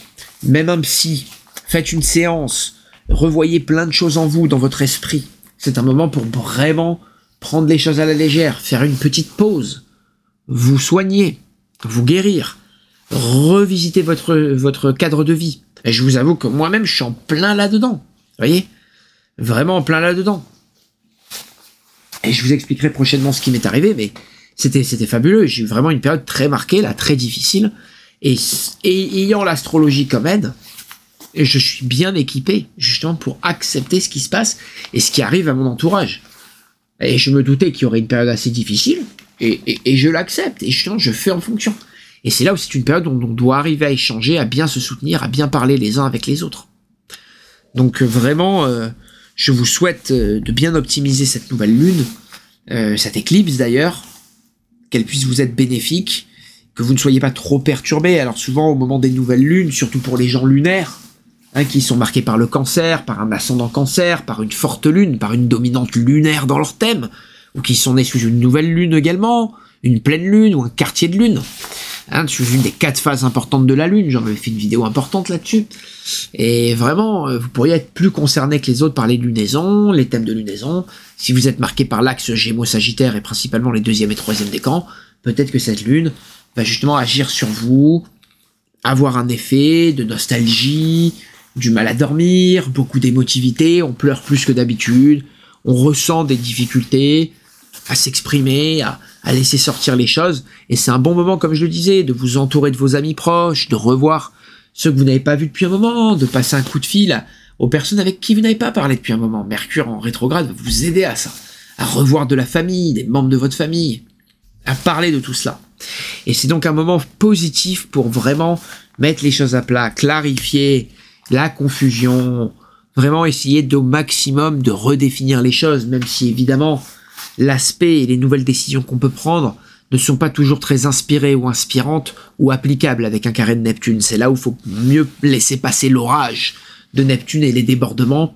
même un psy, faites une séance, revoyez plein de choses en vous, dans votre esprit. C'est un moment pour vraiment prendre les choses à la légère, faire une petite pause, vous soigner, vous guérir, revisiter votre, votre cadre de vie. Et je vous avoue que moi-même, je suis en plein là-dedans. Vous voyez Vraiment en plein là-dedans. Et je vous expliquerai prochainement ce qui m'est arrivé, mais c'était c'était fabuleux. J'ai eu vraiment une période très marquée, là, très difficile. Et, ayant l'astrologie comme aide, je suis bien équipé justement pour accepter ce qui se passe et ce qui arrive à mon entourage. Et je me doutais qu'il y aurait une période assez difficile, et, je l'accepte, et justement je fais en fonction. Et c'est là où c'est une période où on doit arriver à échanger, à bien se soutenir, à bien parler les uns avec les autres. Donc vraiment, euh, je vous souhaite euh, de bien optimiser cette nouvelle lune, euh, cette éclipse d'ailleurs, qu'elle puisse vous être bénéfique, que vous ne soyez pas trop perturbé. Alors souvent au moment des nouvelles lunes, surtout pour les gens lunaires, hein, qui sont marqués par le cancer, par un ascendant cancer, par une forte lune, par une dominante lunaire dans leur thème, ou qui sont nés sous une nouvelle lune également, une pleine lune ou un quartier de lune. Je suis une des quatre phases importantes de la Lune, j'en avais fait une vidéo importante là-dessus. Et vraiment, euh, vous pourriez être plus concerné que les autres par les lunaisons, les thèmes de lunaison. Si vous êtes marqué par l'axe Gémeaux-Sagittaire et principalement les deuxième et troisième décans, peut-être que cette Lune va justement agir sur vous, avoir un effet de nostalgie, du mal à dormir, beaucoup d'émotivité, on pleure plus que d'habitude, on ressent des difficultés à s'exprimer, à à laisser sortir les choses. Et c'est un bon moment, comme je le disais, de vous entourer de vos amis proches, de revoir ceux que vous n'avez pas vu depuis un moment, de passer un coup de fil aux personnes avec qui vous n'avez pas parlé depuis un moment. Mercure en rétrograde va vous aider à ça, à revoir de la famille, des membres de votre famille, à parler de tout cela. Et c'est donc un moment positif pour vraiment mettre les choses à plat, clarifier la confusion, vraiment essayer d'au maximum de redéfinir les choses, même si évidemment l'aspect et les nouvelles décisions qu'on peut prendre ne sont pas toujours très inspirées ou inspirantes ou applicables avec un carré de Neptune. C'est là où il faut mieux laisser passer l'orage de Neptune et les débordements.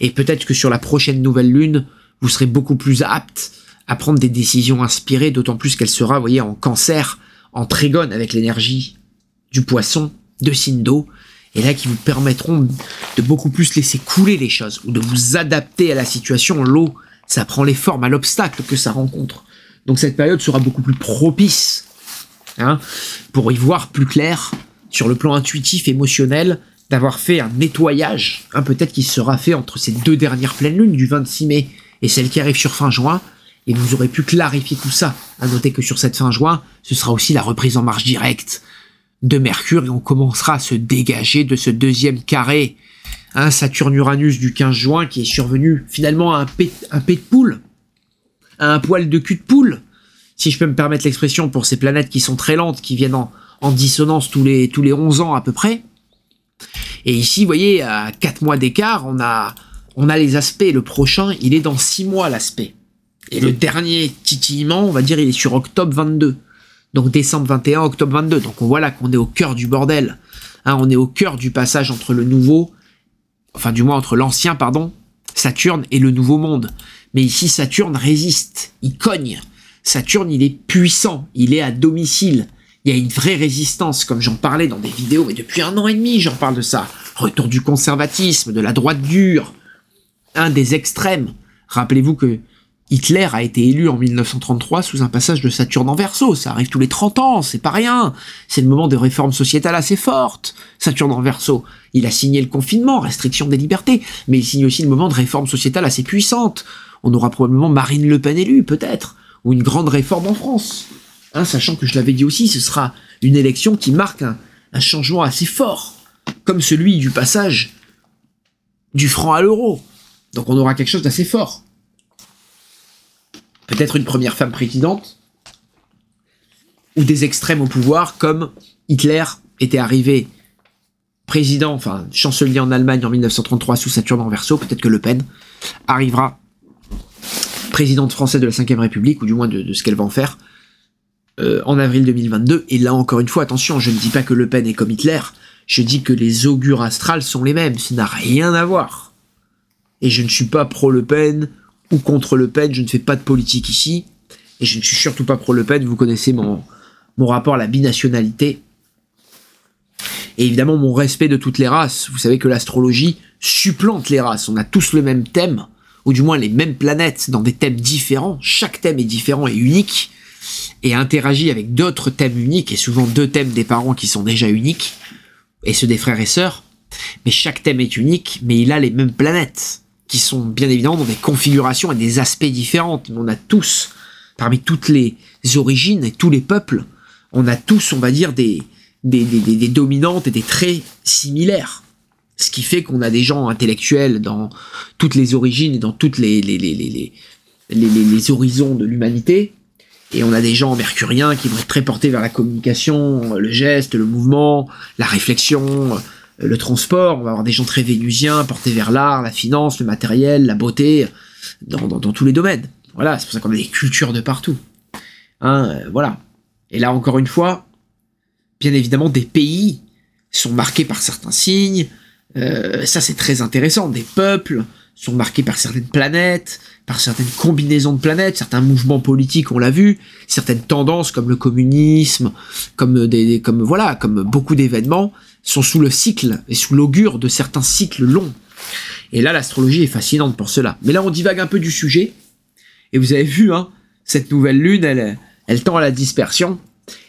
Et peut-être que sur la prochaine nouvelle lune, vous serez beaucoup plus apte à prendre des décisions inspirées, d'autant plus qu'elle sera, vous voyez, en cancer, en trigone avec l'énergie du poisson, de signe d'eau, et là qui vous permettront de beaucoup plus laisser couler les choses ou de vous adapter à la situation. L'eau, ça prend les formes à l'obstacle que ça rencontre. Donc cette période sera beaucoup plus propice hein, pour y voir plus clair sur le plan intuitif, émotionnel, d'avoir fait un nettoyage, hein, peut-être qui sera fait entre ces deux dernières pleines lunes, du 26 mai et celle qui arrive sur fin juin, et vous aurez pu clarifier tout ça. À noter que sur cette fin juin, ce sera aussi la reprise en marche directe de Mercure, et on commencera à se dégager de ce deuxième carré un Saturne-Uranus du 15 juin qui est survenu finalement à un pet, un de poule, à un poil de cul de poule, si je peux me permettre l'expression, pour ces planètes qui sont très lentes, qui viennent en, dissonance tous les, tous les 11 ans à peu près. Et ici, vous voyez, à 4 mois d'écart, on a, on a les aspects. Le prochain, il est dans 6 mois l'aspect. Et le dernier titillement, on va dire, il est sur octobre 22. Donc décembre 21, octobre 22. Donc on voit là qu'on est au cœur du bordel. Hein, on est au cœur du passage entre le nouveau enfin du moins entre l'ancien, pardon, Saturne et le nouveau monde. Mais ici, Saturne résiste, il cogne. Saturne, il est puissant, il est à domicile. Il y a une vraie résistance, comme j'en parlais dans des vidéos, mais depuis un an et demi, j'en parle de ça. Retour du conservatisme, de la droite dure, un des extrêmes. Rappelez-vous que Hitler a été élu en 1933 sous un passage de Saturne en verso, ça arrive tous les 30 ans, c'est pas rien. C'est le moment de réformes sociétales assez fortes. Saturne en verso, il a signé le confinement, restriction des libertés, mais il signe aussi le moment de réformes sociétales assez puissantes. On aura probablement Marine Le Pen élue, peut-être, ou une grande réforme en France. Hein, sachant que je l'avais dit aussi, ce sera une élection qui marque un changement assez fort, comme celui du passage du franc à l'euro. Donc on aura quelque chose d'assez fort peut-être une première femme présidente, ou des extrêmes au pouvoir, comme Hitler était arrivé président, enfin chancelier en Allemagne en 1933 sous Saturne en verso, peut-être que Le Pen arrivera présidente française de la Ve République, ou du moins de, ce qu'elle va en faire, euh, en avril 2022. Et là encore une fois, attention, je ne dis pas que Le Pen est comme Hitler, je dis que les augures astrales sont les mêmes, ça n'a rien à voir. Et je ne suis pas pro-Le Pen ou contre Le Pen. Je ne fais pas de politique ici. Et je ne suis surtout pas pro Le Pen. Vous connaissez mon, mon rapport à la binationalité. Et évidemment, mon respect de toutes les races. Vous savez que l'astrologie supplante les races. On a tous le même thème, ou du moins les mêmes planètes, dans des thèmes différents. Chaque thème est différent et unique, et interagit avec d'autres thèmes uniques, et souvent deux thèmes des parents qui sont déjà uniques, et ceux des frères et sœurs. Mais chaque thème est unique, mais il a les mêmes planètes qui sont bien évidemment dans des configurations et des aspects différents. On a tous, parmi toutes les origines et tous les peuples, on a tous, on va dire, des, des, dominantes et des traits similaires. Ce qui fait qu'on a des gens intellectuels dans toutes les origines et dans toutes les, les, les, les horizons de l'humanité. Et on a des gens mercuriens qui vont être très portés vers la communication, le geste, le mouvement, la réflexion, le transport, on va avoir des gens très vénusiens, portés vers l'art, la finance, le matériel, la beauté, dans, tous les domaines. Voilà, c'est pour ça qu'on a des cultures de partout. Hein, euh, voilà. Et là, encore une fois, bien évidemment, des pays sont marqués par certains signes. Euh, ça, c'est très intéressant. Des peuples sont marqués par certaines planètes, par certaines combinaisons de planètes, certains mouvements politiques, on l'a vu, certaines tendances comme le communisme, comme des, comme voilà, comme beaucoup d'événements sont sous le cycle et sous l'augure de certains cycles longs. Et là, l'astrologie est fascinante pour cela. Mais là, on divague un peu du sujet. Et vous avez vu, hein, cette nouvelle lune, elle, elle tend à la dispersion.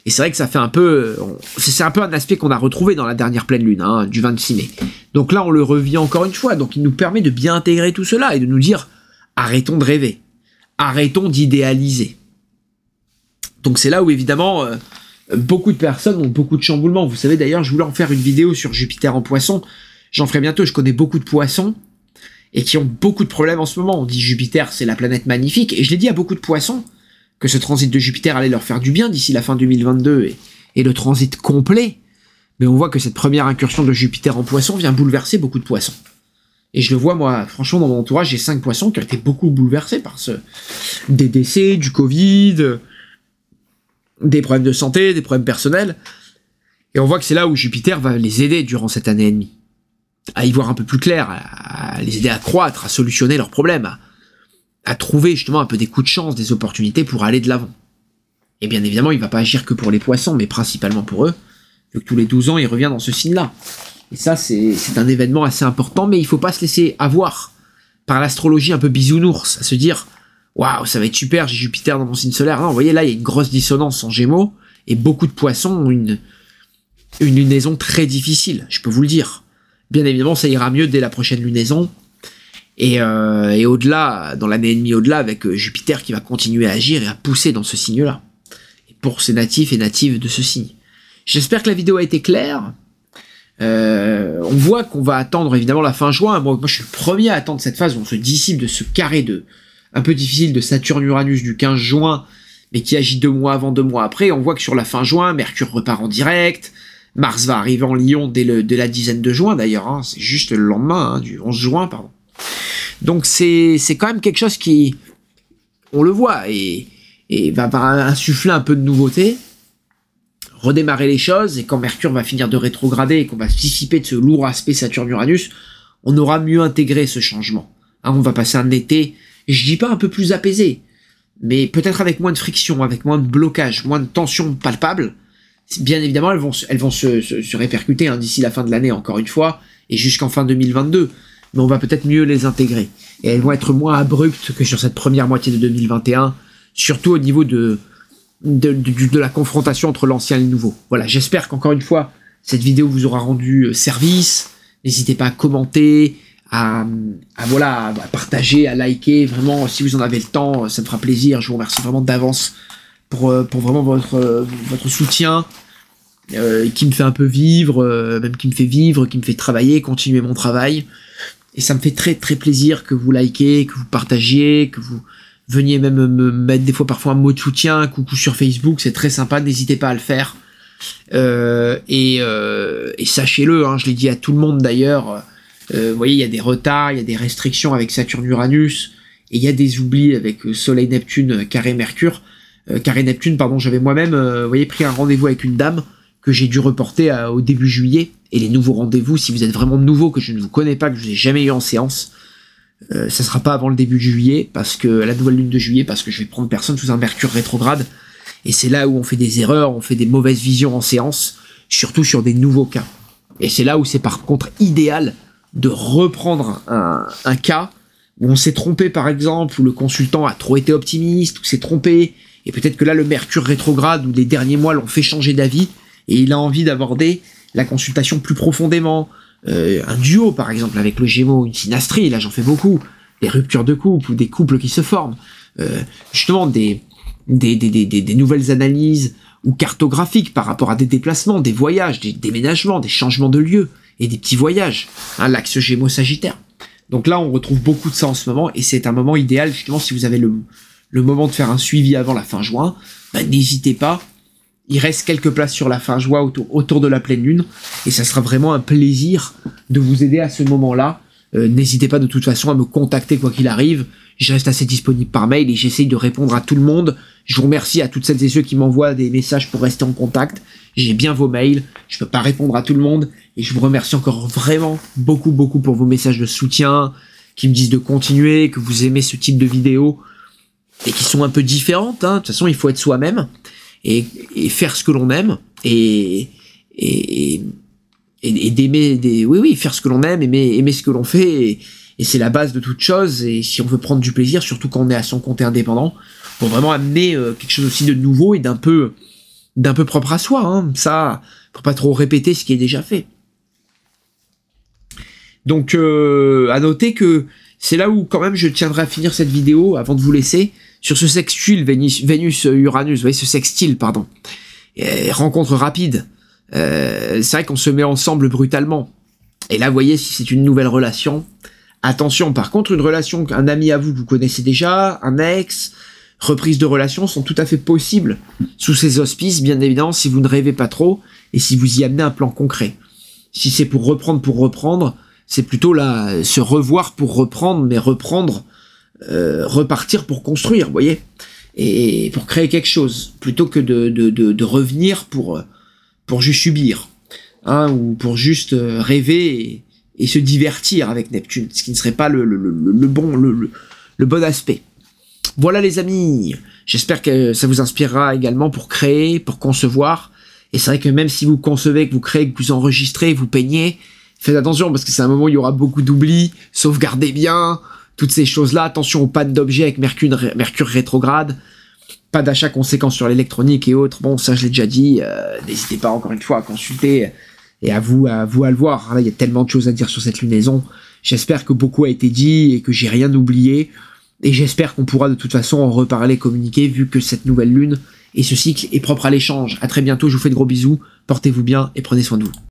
Et c'est vrai que ça fait un peu, c'est un peu un aspect qu'on a retrouvé dans la dernière pleine lune hein, du 26 mai. Donc là, on le revient encore une fois. Donc il nous permet de bien intégrer tout cela et de nous dire, arrêtons de rêver, arrêtons d'idéaliser. Donc c'est là où évidemment, euh, beaucoup de personnes ont beaucoup de chamboulements. Vous savez d'ailleurs, je voulais en faire une vidéo sur Jupiter en poisson. J'en ferai bientôt, je connais beaucoup de poissons et qui ont beaucoup de problèmes en ce moment. On dit Jupiter, c'est la planète magnifique, et je l'ai dit à beaucoup de poissons que ce transit de Jupiter allait leur faire du bien d'ici la fin 2022 et, le transit complet. Mais on voit que cette première incursion de Jupiter en poisson vient bouleverser beaucoup de poissons. Et je le vois, moi, franchement, dans mon entourage, j'ai cinq poissons qui ont été beaucoup bouleversés par ce. des décès, du Covid, des problèmes de santé, des problèmes personnels. Et on voit que c'est là où Jupiter va les aider durant cette année et demie, à y voir un peu plus clair, à les aider à croître, à solutionner leurs problèmes, à, trouver justement un peu des coups de chance, des opportunités pour aller de l'avant. Et bien évidemment, il va pas agir que pour les poissons, mais principalement pour eux, que tous les 12 ans, il revient dans ce signe-là. Et ça, c'est un événement assez important, mais il faut pas se laisser avoir par l'astrologie un peu bisounours, à se dire, waouh, ça va être super, j'ai Jupiter dans mon signe solaire. Non, vous voyez, là, il y a une grosse dissonance en gémeaux, et beaucoup de poissons ont une, une lunaison très difficile, je peux vous le dire. Bien évidemment, ça ira mieux dès la prochaine lunaison, et, euh, et au-delà, dans l'année et demie au-delà, avec euh, Jupiter qui va continuer à agir et à pousser dans ce signe-là, pour ses natifs et natives de ce signe. J'espère que la vidéo a été claire. Euh, on voit qu'on va attendre évidemment la fin juin. moi, je suis le premier à attendre cette phase où on se dissipe de ce carré de, un peu difficile de Saturne-Uranus du 15 juin, mais qui agit deux mois avant, deux mois après, on voit que sur la fin juin, Mercure repart en direct, Mars va arriver en Lyon dès, la dizaine de juin d'ailleurs, hein. c'est juste le lendemain, hein, du 11 juin, pardon. Donc c'est quand même quelque chose qui, on le voit, et, va, insuffler un peu de nouveauté, redémarrer les choses, et quand Mercure va finir de rétrograder et qu'on va se dissiper de ce lourd aspect Saturne-Uranus, on aura mieux intégré ce changement. Hein, on va passer un été je dis pas un peu plus apaisé, mais peut-être avec moins de friction, avec moins de blocage, moins de tension palpable. Bien évidemment, elles vont, elles vont se, répercuter hein, d'ici la fin de l'année, encore une fois, et jusqu'en fin 2022. Mais on va peut-être mieux les intégrer. Et elles vont être moins abruptes que sur cette première moitié de 2021, surtout au niveau de la confrontation entre l'ancien et le nouveau. Voilà, j'espère qu'encore une fois, cette vidéo vous aura rendu euh, service. N'hésitez pas à commenter, à, voilà partager, à liker. Vraiment, si vous en avez le temps, ça me fera plaisir. Je vous remercie vraiment d'avance pour, euh, pour vraiment votre, euh, votre soutien euh, qui me fait un peu vivre, même qui me fait vivre, qui me fait travailler, continuer mon travail. Et ça me fait très très plaisir que vous likez, que vous partagiez, que vous veniez même me mettre des fois parfois un mot de soutien, un coucou sur Facebook, c'est très sympa, n'hésitez pas à le faire. et, sachez-le, hein, je l'ai dit à tout le monde d'ailleurs, euh, vous voyez, il y a des retards, il y a des restrictions avec Saturne-Uranus, et il y a des oublis avec euh, Soleil-Neptune, euh, Carré-Mercure. Carré-Neptune, pardon, j'avais moi-même, vous voyez, pris un rendez-vous avec une dame que j'ai dû reporter au début juillet. Et les nouveaux rendez-vous, si vous êtes vraiment nouveau, que je ne vous connais pas, que je n'ai jamais eu en séance, euh, ça sera pas avant le début de juillet, parce que la nouvelle lune de juillet, parce que je vais prendre personne sous un mercure rétrograde. Et c'est là où on fait des erreurs, on fait des mauvaises visions en séance, surtout sur des nouveaux cas. Et c'est là où c'est par contre idéal de reprendre un, cas où on s'est trompé par exemple, où le consultant a trop été optimiste, ou s'est trompé, et peut-être que là le Mercure rétrograde ou les derniers mois l'ont fait changer d'avis, et il a envie d'aborder la consultation plus profondément. Euh, un duo par exemple avec le Gémeaux, une sinastrie là j'en fais beaucoup, des ruptures de couple ou des couples qui se forment, euh, justement des des, des, des, des, nouvelles analyses ou cartographiques par rapport à des déplacements, des voyages, des déménagements, des changements de lieu et des petits voyages, hein, l'axe Gémeaux-Sagittaire. Donc là, on retrouve beaucoup de ça en ce moment, et c'est un moment idéal, justement, si vous avez le, le moment de faire un suivi avant la fin juin, bah, n'hésitez pas. Il reste quelques places sur la fin juin autour, autour de la pleine lune, et ça sera vraiment un plaisir de vous aider à ce moment-là. Euh, n'hésitez pas de toute façon à me contacter quoi qu'il arrive je reste assez disponible par mail et j'essaye de répondre à tout le monde. Je vous remercie à toutes celles et ceux qui m'envoient des messages pour rester en contact. J'ai bien vos mails, je ne peux pas répondre à tout le monde et je vous remercie encore vraiment beaucoup beaucoup pour vos messages de soutien qui me disent de continuer, que vous aimez ce type de vidéos et qui sont un peu différentes. Hein. De toute façon, il faut être soi-même et, faire ce que l'on aime et et, d'aimer des oui oui faire ce que l'on aime aimer aimer ce que l'on fait et c'est la base de toute chose. Et si on veut prendre du plaisir, surtout quand on est à son compte indépendant, pour vraiment amener euh, quelque chose aussi de nouveau et d'un peu, d'un peu propre à soi. Hein. Ça, pour pas trop répéter ce qui est déjà fait. Donc, euh, à noter que c'est là où quand même je tiendrai à finir cette vidéo avant de vous laisser sur ce sextile Vénus-Uranus, euh, vous voyez ce sextile, pardon, rencontre rapide. Euh, c'est vrai qu'on se met ensemble brutalement. Et là, vous voyez, si c'est une nouvelle relation, Attention, par contre, une relation, qu'un ami à vous que vous connaissez déjà, un ex, reprise de relation sont tout à fait possibles sous ces auspices, bien évidemment, si vous ne rêvez pas trop et si vous y amenez un plan concret. Si c'est pour reprendre pour reprendre, c'est plutôt là se revoir pour reprendre, mais reprendre, euh, repartir pour construire, vous voyez, et pour créer quelque chose, plutôt que de, revenir pour, pour juste subir, hein, ou pour juste euh, rêver et, et se divertir avec Neptune, ce qui ne serait pas le, bon, le, bon aspect. Voilà les amis, j'espère que ça vous inspirera également pour créer, pour concevoir. Et c'est vrai que même si vous concevez, que vous créez, que vous enregistrez, vous peignez, faites attention parce que c'est un moment où il y aura beaucoup d'oubli, sauvegardez bien, toutes ces choses-là, attention aux pannes d'objets avec Mercure, Mercure rétrograde, pas d'achat conséquent sur l'électronique et autres, bon ça je l'ai déjà dit, euh, n'hésitez pas encore une fois à consulter et à vous, à vous à le voir. il y a tellement de choses à dire sur cette lunaison. J'espère que beaucoup a été dit et que j'ai rien oublié. Et j'espère qu'on pourra de toute façon en reparler, communiquer, vu que cette nouvelle lune et ce cycle est propre à l'échange. À très bientôt, je vous fais de gros bisous, portez-vous bien et prenez soin de vous.